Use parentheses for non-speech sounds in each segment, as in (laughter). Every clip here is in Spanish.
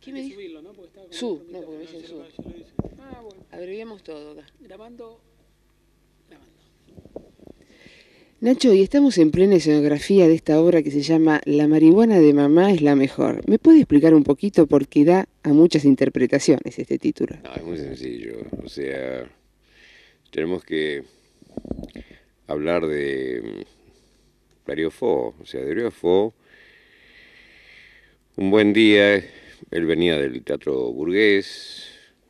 ¿Qué me ¿no? Porque Su, no, porque Abreviamos ah, todo Grabando, Nacho, y estamos en plena escenografía de esta obra que se llama La marihuana de mamá es la mejor. ¿Me puede explicar un poquito por qué da a muchas interpretaciones este título? es muy sencillo. O sea, tenemos que hablar de mm, Dario Fo. O sea, Dario Fo un buen día, él venía del teatro burgués,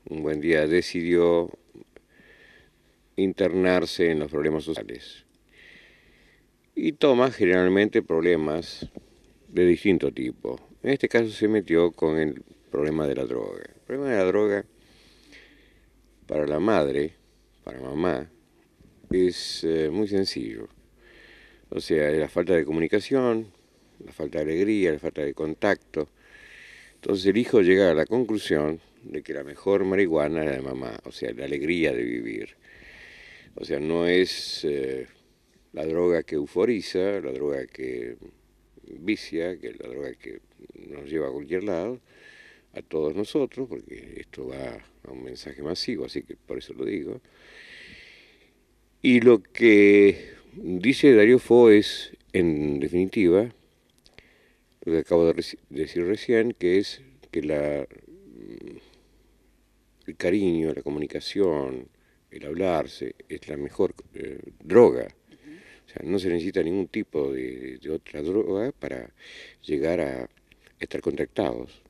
un buen día decidió internarse en los problemas sociales. Y toma generalmente problemas de distinto tipo. En este caso se metió con el problema de la droga. El problema de la droga para la madre, para mamá, es eh, muy sencillo. O sea, la falta de comunicación, la falta de alegría, la falta de contacto. Entonces el hijo llega a la conclusión de que la mejor marihuana era la de mamá, o sea, la alegría de vivir. O sea, no es eh, la droga que euforiza, la droga que vicia, que la droga que nos lleva a cualquier lado, a todos nosotros, porque esto va a un mensaje masivo, así que por eso lo digo. Y lo que dice Darío Fo es, en definitiva, lo que acabo de decir recién, que es que la, mm, el cariño, la comunicación, el hablarse es la mejor eh, droga. O sea, no se necesita ningún tipo de, otra droga para llegar a estar contactados.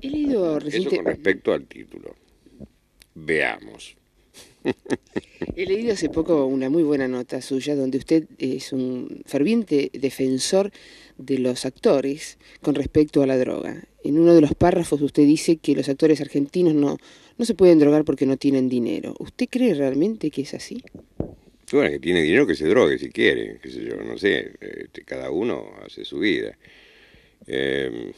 He leído Eso con respecto al título. Veamos. (laughs) He leído hace poco una muy buena nota suya donde usted es un ferviente defensor de los actores con respecto a la droga. En uno de los párrafos usted dice que los actores argentinos no, no se pueden drogar porque no tienen dinero. ¿Usted cree realmente que es así? Bueno, que tiene dinero que se drogue si quiere, qué sé yo, no sé, este, cada uno hace su vida. Em,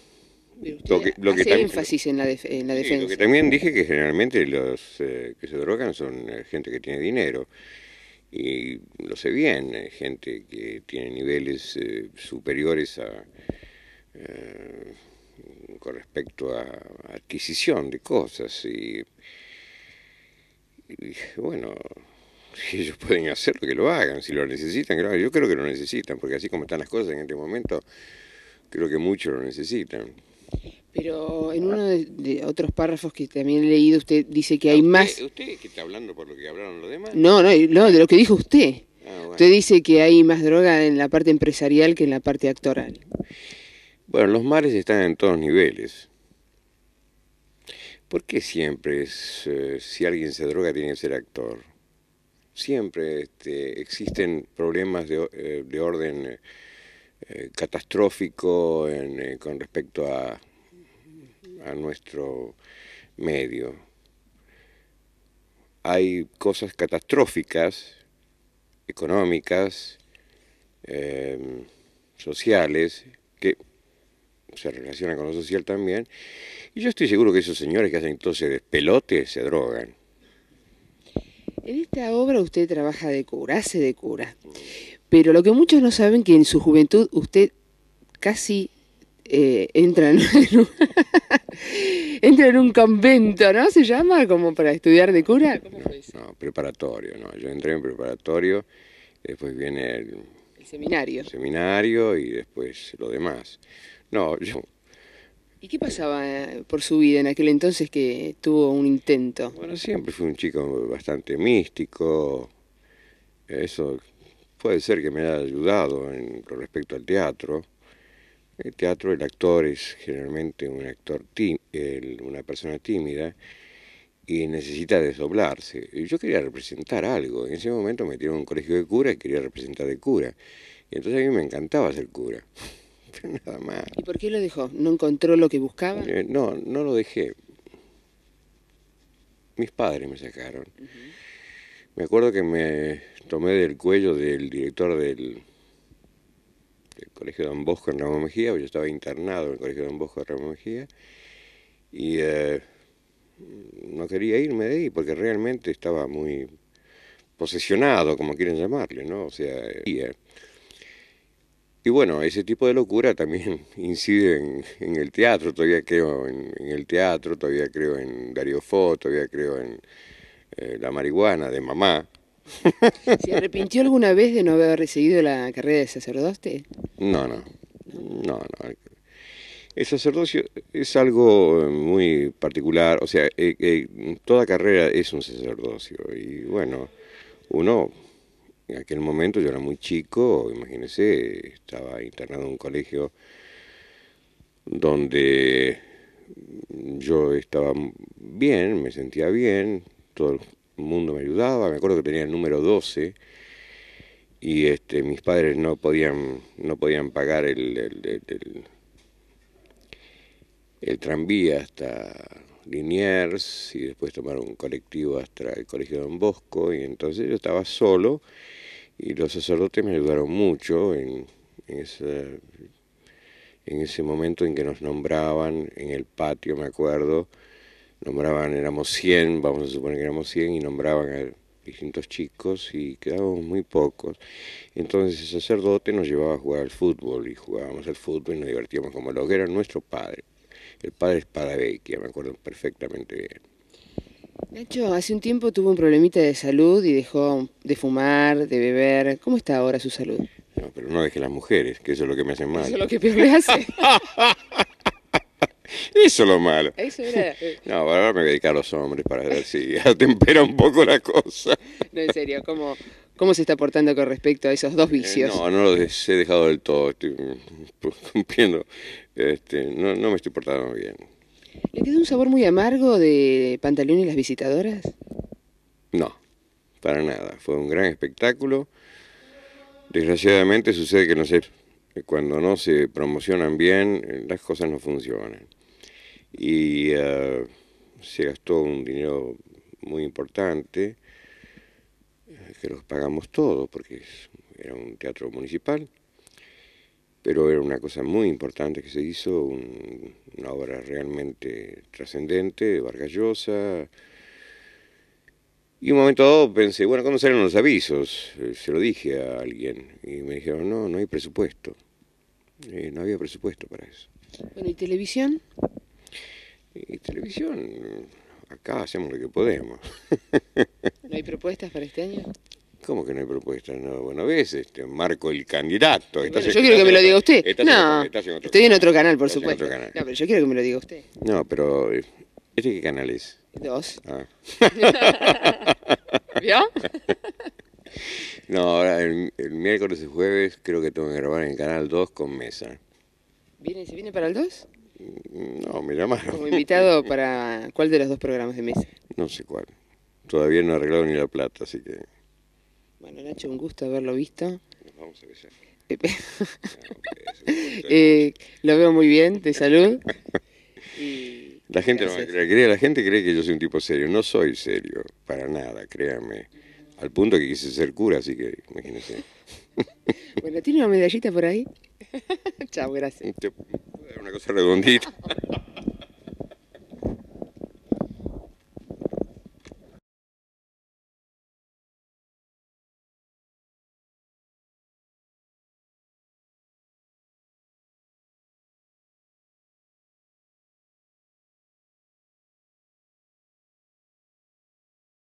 lo Hace énfasis en la, defensa. también dije que generalmente los eh, que se drogan son eh, gente que tiene dinero. Y lo sé bien, eh, gente que tiene niveles superiores a, con respecto a adquisición de cosas. Y, bueno, si (laughs) ellos pueden hacerlo, que lo hagan. Si lo necesitan, Yo creo que lo necesitan, porque así como están las cosas en este momento, creo que muchos lo necesitan. Pero en uno de, otros párrafos que también he leído, usted dice que hay ah, más... ¿Usted que está hablando por lo que hablaron los demás? No, no, de lo que dijo usted. Ah, usted dice que hay más droga en la parte empresarial que en la parte actoral. Bueno, los mares están en todos niveles. ¿Por qué siempre es, eh, si alguien se droga tiene que ser actor? Siempre este, existen problemas de, eh, de orden... Eh, eh, catastrófico eh, con respecto a, nuestro medio. Hay cosas catastróficas, económicas, eh, sociales, que se relacionan con lo social también. Y yo estoy seguro que esos señores que hacen entonces pelotes se drogan. En esta obra usted trabaja de cura, hace de cura. Pero lo que muchos no saben es que en su juventud usted casi eh, (laughs) entra, en, un, convento, ¿no? ¿Se llama? Como para estudiar de cura. No, preparatorio, ¿no? Yo entré en preparatorio, después viene el, seminario. seminario y después lo demás. No, yo ¿Y qué pasaba eh, por su vida en aquel entonces que tuvo un intento? Bueno, siempre fui un chico bastante místico. Eso puede ser que me haya ayudado con respecto al teatro. El teatro, el actor es generalmente un actor una persona tímida y necesita desdoblarse. Yo quería representar algo. En ese momento me tiraron a un colegio de cura y quería representar de cura. Y entonces a mí me encantaba ser cura. (laughs) nada más. ¿Y por qué lo dejó? ¿No encontró lo que buscaba? Eh, no, no lo dejé. Mis padres me sacaron. Me acuerdo que me tomé del cuello del director del, Colegio Don Bosco en Ramón Mejía, yo estaba internado en el Colegio Don Bosco de Ramón Mejía, y eh, no quería irme de ahí porque realmente estaba muy posesionado, como quieren llamarle, ¿no? O sea, eh, y bueno, ese tipo de locura también (laughs) incide en, el teatro, todavía creo en, el teatro, todavía creo en Darío Fo, todavía creo en eh, la marihuana de mamá. (laughs) ¿Se arrepintió alguna vez de no haber recibido la carrera de sacerdote? No, no, no, no. El sacerdocio es algo muy particular, o sea, eh, eh, toda carrera es un sacerdocio y bueno, uno en aquel momento yo era muy chico, imagínense, estaba internado en un colegio donde yo estaba bien, me sentía bien, todo el mundo me ayudaba, me acuerdo que tenía el número 12 y este, mis padres no podían, no podían pagar el tranvía hasta Liniers y después tomaron un colectivo hasta el Colegio Don Bosco y entonces yo estaba solo y los sacerdotes me ayudaron mucho en, en, ese, en ese momento en que nos nombraban en el patio, me acuerdo, nombraban, éramos 100, vamos a suponer que éramos 100 y nombraban a distintos chicos y quedábamos muy pocos. Entonces el sacerdote nos llevaba a jugar al fútbol y jugábamos al fútbol y nos divertíamos como lo que era nuestro padres el padre es que me acuerdo perfectamente bien. Nacho, hace un tiempo tuvo un problemita de salud y dejó de fumar, de beber. ¿Cómo está ahora su salud? No, pero no deje las mujeres, que eso es lo que me hace mal. Eso es lo que peor me hace. (laughs) Eso es lo malo. Eh. (laughs) No, ahora me voy a dedicar a los hombres para ver si (laughs) atempera un poco la cosa. No, en serio, ¿cómo, se está portando con respecto a esos dos eh, vicios? no, no los he dejado del todo, estoy mm, (laughs) cumpliendo. Este, no, no me estoy portando bien. ¿Le quedó un sabor muy amargo de pantalón y las visitadoras? No, para nada. Fue un gran espectáculo. Desgraciadamente sucede que no sé, cuando no se promocionan bien, eh, las cosas no funcionan y eh, se gastó un dinero muy importante eh, que los pagamos todos porque era un teatro municipal pero era una cosa muy importante que se hizo, una obra realmente trascendente, Vargallosa. Y un momento dado pensé, bueno, ¿cómo salen los avisos? Eh, se lo dije a alguien y me dijeron, no, no hay presupuesto. no había presupuesto para eso. Bueno, ¿y televisión? Y televisión, acá hacemos lo que podemos. (laughs) ¿No hay propuestas para este año? ¿Cómo que no hay propuestas? No, bueno, ves, este, marco el candidato. yo quiero que me lo diga usted. no, en estoy canal. en otro canal, por supuesto. No, pero yo quiero que me lo diga usted. No, pero eh, ¿este qué canal es? Dos. Ah. (laughs) ¿Vio? (laughs) no, ahora el, miércoles y jueves creo que tengo que grabar en el canal 2 con Mesa. ¿Viene, ¿Se viene para el 2? me llamaron. Como invitado para cuál de los dos programas de mesa. No sé cuál. Todavía no he arreglado ni la plata, así que. Bueno, Nacho, un gusto haberlo visto. vamos a besar. Eh, (laughs) ah, (laughs) eh, lo veo muy bien, de salud. (laughs) La gente, la gente cree que yo soy un tipo serio. No soy serio, para nada, créame. Al punto que quise ser cura, así que imagínense. bueno, ¿tiene una medallita por ahí? (laughs) Chao, gracias. Te una cosa redondita. (laughs)